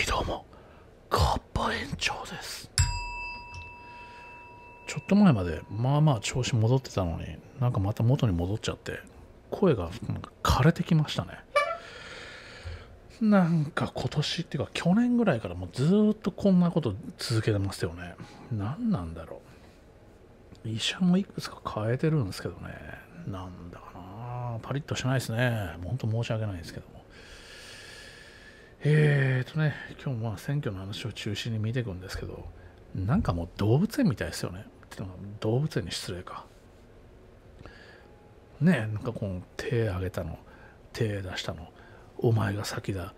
いどうもカッパ園長ですちょっと前までまあまあ調子戻ってたのになんかまた元に戻っちゃって声がなんか枯れてきましたねなんか今年っていうか去年ぐらいからもうずっとこんなこと続けてますよね何なんだろう医者もいくつか変えてるんですけどねなんだかなパリッとしないですねほんと申し訳ないですけどもえーとね、今日も選挙の話を中心に見ていくんですけど、なんかもう動物園みたいですよね。ってのは動物園に失礼か。ねえ、なんかこの手上げたの、手出したの、お前が先だ、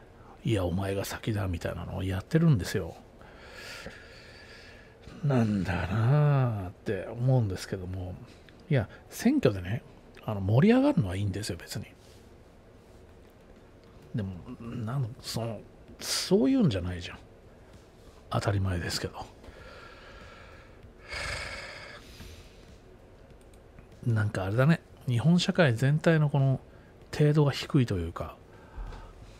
いやお前が先だみたいなのをやってるんですよ。なんだなって思うんですけども、いや、選挙でね、あの盛り上がるのはいいんですよ、別に。でもなんそのそういうんじゃないじゃん当たり前ですけどなんかあれだね日本社会全体のこの程度が低いというか、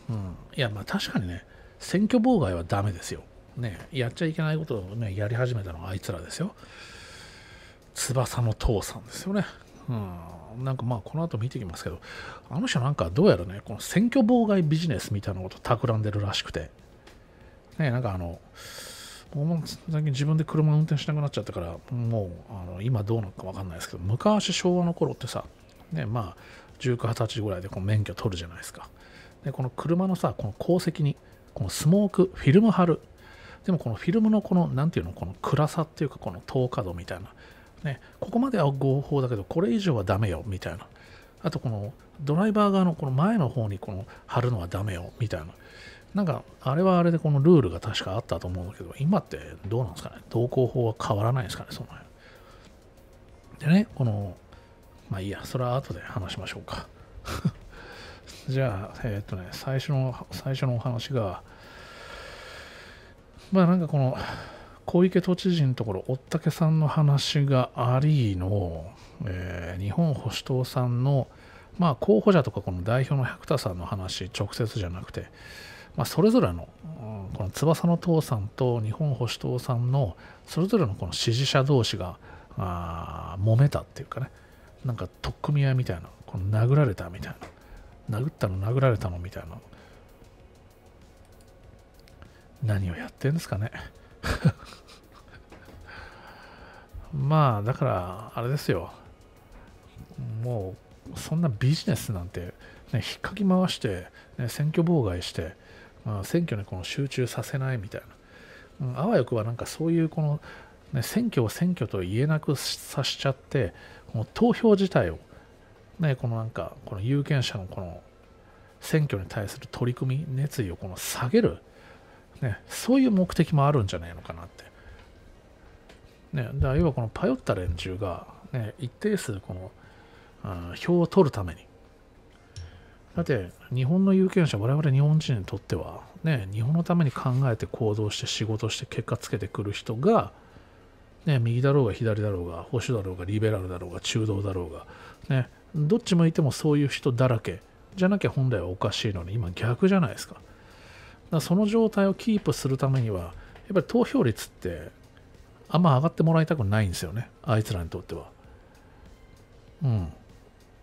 うん、いやまあ確かにね選挙妨害はダメですよ、ね、やっちゃいけないことを、ね、やり始めたのはあいつらですよ翼の父さんですよねうん、なんかまあこの後見てきますけどあの人なんかどうやらねこの選挙妨害ビジネスみたいなこと企んでるらしくてねなんかあのもう最近自分で車運転しなくなっちゃったからもうあの今どうなのか分かんないですけど昔昭和の頃ってさねまあ1920歳ぐらいでこの免許取るじゃないですかでこの車のさこの鉱石にこのスモークフィルム貼るでもこのフィルムのこの何ていうのこの暗さっていうかこの透過度みたいなね、ここまでは合法だけど、これ以上はダメよ、みたいな。あと、このドライバー側のこの前の方にこの貼るのはダメよ、みたいな。なんか、あれはあれでこのルールが確かあったと思うんだけど、今ってどうなんですかね同行法は変わらないですかねその辺。でね、この、まあいいや、それは後で話しましょうか。じゃあ、えー、っとね、最初の、最初のお話が、まあなんかこの、小池都知事のところ、おったけさんの話がありの、えー、日本保守党さんの、まあ、候補者とかこの代表の百田さんの話、直接じゃなくて、まあ、それぞれの、うん、この翼の党さんと日本保守党さんの、それぞれのこの支持者同士が、あ揉めたっていうかね、なんか取っ組み合いみたいな、この殴られたみたいな、殴ったの、殴られたのみたいな、何をやってんですかね。まあだからあれですよもうそんなビジネスなんて、ね、引っかき回して、ね、選挙妨害して、まあ、選挙にこの集中させないみたいな、うん、あわよくはなんかそういうこの、ね、選挙を選挙と言えなくさせちゃってこの投票自体を、ね、このなんかこの有権者のこの選挙に対する取り組み熱意をこの下げるね、そういう目的もあるんじゃないのかなって。ね、だから要はこの頼った連中が、ね、一定数この、うん、票を取るために。だって日本の有権者、我々日本人にとっては、ね、日本のために考えて行動して仕事して結果つけてくる人が、ね、右だろうが左だろうが保守だろうがリベラルだろうが中道だろうが、ね、どっち向いてもそういう人だらけじゃなきゃ本来はおかしいのに今逆じゃないですか。だその状態をキープするためには、やっぱり投票率って、あんま上がってもらいたくないんですよね、あいつらにとっては。うん。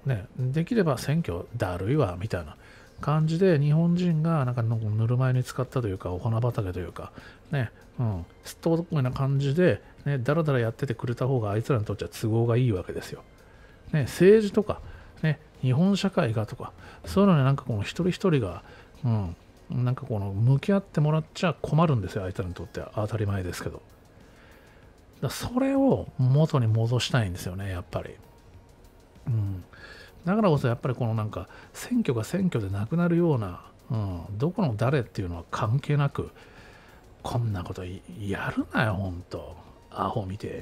ね、できれば選挙だるいわ、みたいな感じで、日本人がなんかぬるま湯に使ったというか、お花畑というか、ね、うん、すっとどこいな感じで、ね、だらだらやっててくれた方があいつらにとっては都合がいいわけですよ。ね、政治とか、ね、日本社会がとか、そういうのになんかこの一人一人が、うん、なんかこの向き合ってもらっちゃ困るんですよあいつらにとっては当たり前ですけどだそれを元に戻したいんですよねやっぱりうんだからこそやっぱりこのなんか選挙が選挙でなくなるような、うん、どこの誰っていうのは関係なくこんなことやるなよほんとアホみてえ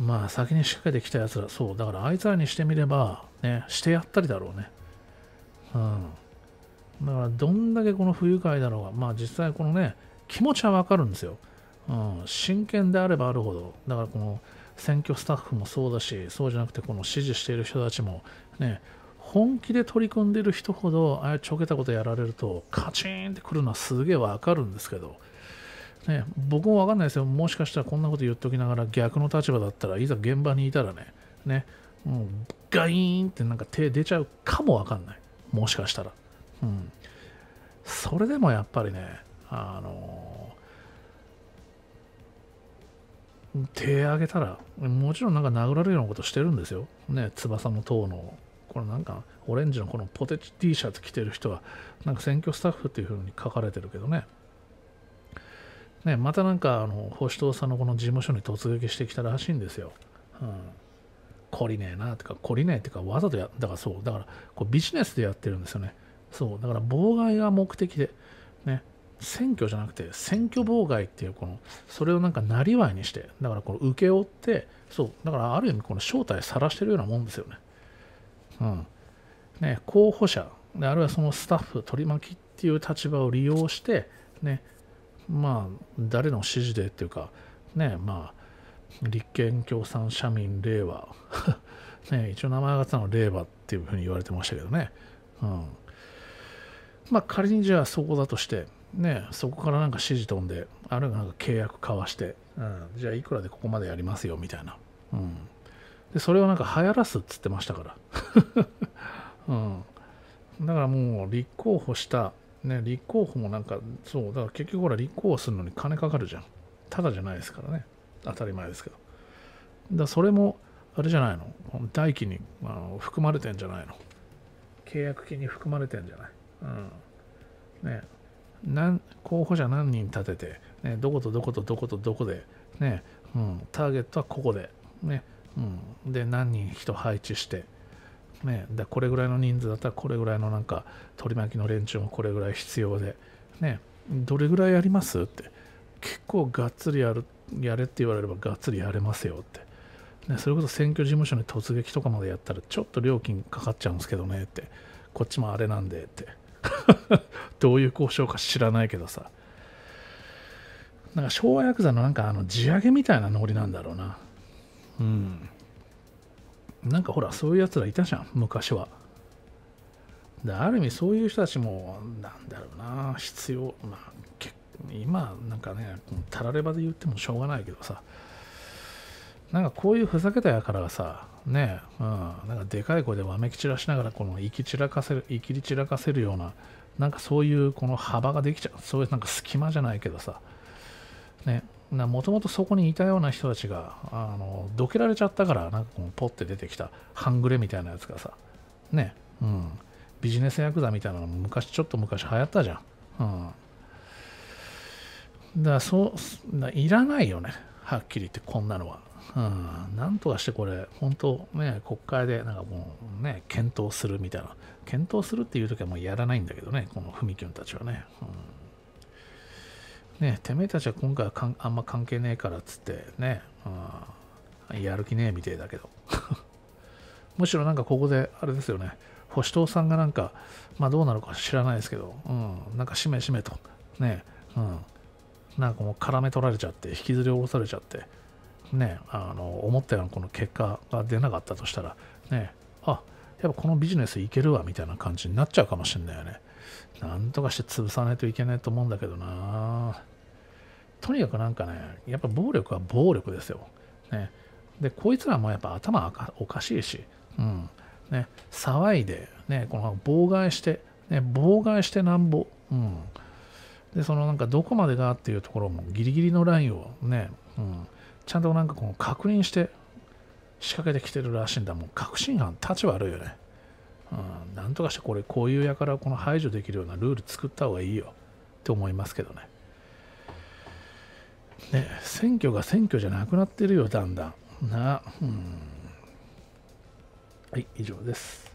にまあ先に仕掛けてきたやつらそうだからあいつらにしてみればねしてやったりだろうねうんだからどんだけこの不愉快だろうが、まあ実際このね、気持ちはわかるんですよ。うん、真剣であればあるほど、だからこの選挙スタッフもそうだし、そうじゃなくてこの支持している人たちもね、本気で取り組んでいる人ほど、ああいうちょけたことやられると、カチンってくるのはすげえわかるんですけど、ね、僕もわかんないですよ。もしかしたらこんなこと言っときながら逆の立場だったらいざ現場にいたらね、ね、もうガイーンってなんか手出ちゃうかもわかんない。もしかしたら。うん、それでもやっぱりねあのー、手上げたらもちろんなんか殴られるようなことしてるんですよね翼の塔のこのなんかオレンジのこのポテチ T シャツ着てる人はなんか選挙スタッフっていうふうに書かれてるけどねねまたなんかあの保守党さんのこの事務所に突撃してきたらしいんですよ、うん、懲りねえなとか懲りねえっていうかわざとやだからそうだからこうビジネスでやってるんですよねそうだから妨害が目的でね選挙じゃなくて選挙妨害っていうこのそれをなんかなりわいにしてだからこの請け負ってそうだからある意味この正体さらしてるようなもんですよねうんね候補者あるいはそのスタッフ取り巻きっていう立場を利用してねまあ誰の指示でっていうかねまあ立憲共産社民令和 ね一応名前がつの令和っていうふうに言われてましたけどねうんまあ、仮にじゃあそこだとして、ね、そこからなんか指示飛んで、あるいはなんか契約交わして、うん、じゃあいくらでここまでやりますよみたいな。うん、でそれをなんか流行らすっつってましたから うん、だからもう立候補した、ね、立候補もなんか、そう、だから結局ほら立候補するのに金かかるじゃん。ただじゃないですからね。当たり前ですけど。だそれも、あれじゃないの代金にあの含まれてんじゃないの契約金に含まれてんじゃないうんね、なん候補者何人立てて、ね、どことどことどことどこで、ねうん、ターゲットはここで、ねうん、で何人人配置して、ね、だこれぐらいの人数だったらこれぐらいのなんか取り巻きの連中もこれぐらい必要で、ね、どれぐらいやりますって結構がっつりやるやれって言われればがっつりやれますよって。ね、それこそ選挙事務所に突撃とかまでやったらちょっと料金かかっちゃうんですけどねってこっちもあれなんでって どういう交渉か知らないけどさなんか昭和ヤクザのなんかあの地上げみたいなノリなんだろうなうんなんかほらそういうやつらいたじゃん昔はである意味そういう人たちもなんだろうな必要まあ今なんかねたらればで言ってもしょうがないけどさなんかこういうふざけたやからがさ、ねうん、なんかでかい声でわめき散らしながら、この生き散らかせる、生き散らかせるような、なんかそういうこの幅ができちゃう、そういうなんか隙間じゃないけどさ、ね、もともとそこにいたような人たちが、あの、どけられちゃったから、なんかこのポッて出てきた半グレみたいなやつがさ、ね、うん、ビジネスヤクザみたいなのも昔、ちょっと昔流行ったじゃん。うん。だからそう、いらないよね。はっきり言ってこんなのは。うん、なんとかしてこれ、本当、ね、国会でなんかもう、ね、検討するみたいな、検討するっていう時はもうやらないんだけどね、この文君たちはね。うん、ねてめえたちは今回はかんあんま関係ねえからっつってね、うん、やる気ねえみてえだけど。むしろなんかここで、あれですよね、保守党さんがなんか、まあどうなのか知らないですけど、うん、なんかしめしめと、ね、うん、なんかもう絡め取られちゃって引きずり下ろされちゃってねあの思ったようなこの結果が出なかったとしたらねあやっぱこのビジネスいけるわみたいな感じになっちゃうかもしれないよねなんとかして潰さないといけないと思うんだけどなとにかくなんかねやっぱ暴力は暴力ですよ、ね、でこいつらもやっぱ頭おかしいし、うんね、騒いで、ね、この妨害して、ね、妨害してなんぼ、うん、でそのなんかどこまでがっていうところもギリギリのラインをね、うん、ちゃんとなんかこの確認して仕掛けてきてるらしいんだもう確信犯立ち悪いよね、うん、なんとかしてこれこういうやからこの排除できるようなルール作った方がいいよって思いますけどねね選挙が選挙じゃなくなってるよだんだんなうんはい以上です